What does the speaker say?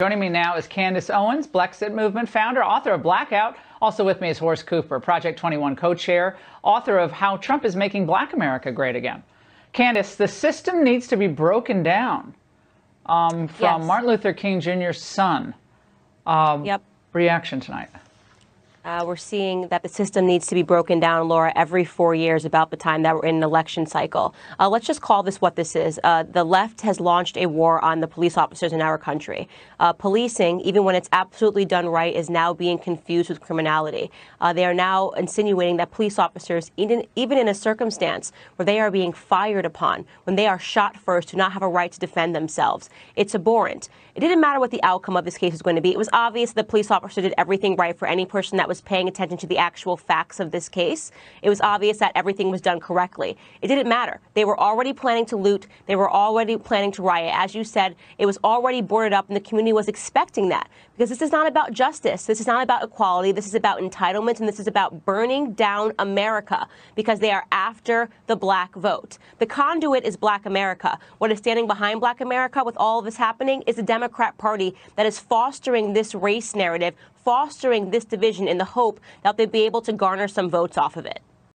Joining me now is Candace Owens, Brexit Movement founder, author of Blackout. Also with me is Horace Cooper, Project 21 co chair, author of How Trump is Making Black America Great Again. Candace, the system needs to be broken down um, from yes. Martin Luther King Jr.'s son. Um, yep. Reaction tonight. Uh, we're seeing that the system needs to be broken down, Laura, every four years, about the time that we're in an election cycle. Uh, let's just call this what this is. Uh, the left has launched a war on the police officers in our country. Uh, policing, even when it's absolutely done right, is now being confused with criminality. Uh, they are now insinuating that police officers, even, even in a circumstance where they are being fired upon, when they are shot first, do not have a right to defend themselves. It's abhorrent. It didn't matter what the outcome of this case was going to be. It was obvious the police officer did everything right for any person that was was paying attention to the actual facts of this case. It was obvious that everything was done correctly. It didn't matter. They were already planning to loot. They were already planning to riot. As you said, it was already boarded up, and the community was expecting that because this is not about justice. This is not about equality. This is about entitlement, and this is about burning down America because they are after the black vote. The conduit is black America. What is standing behind black America with all of this happening is the Democrat Party that is fostering this race narrative fostering this division in the hope that they'd be able to garner some votes off of it?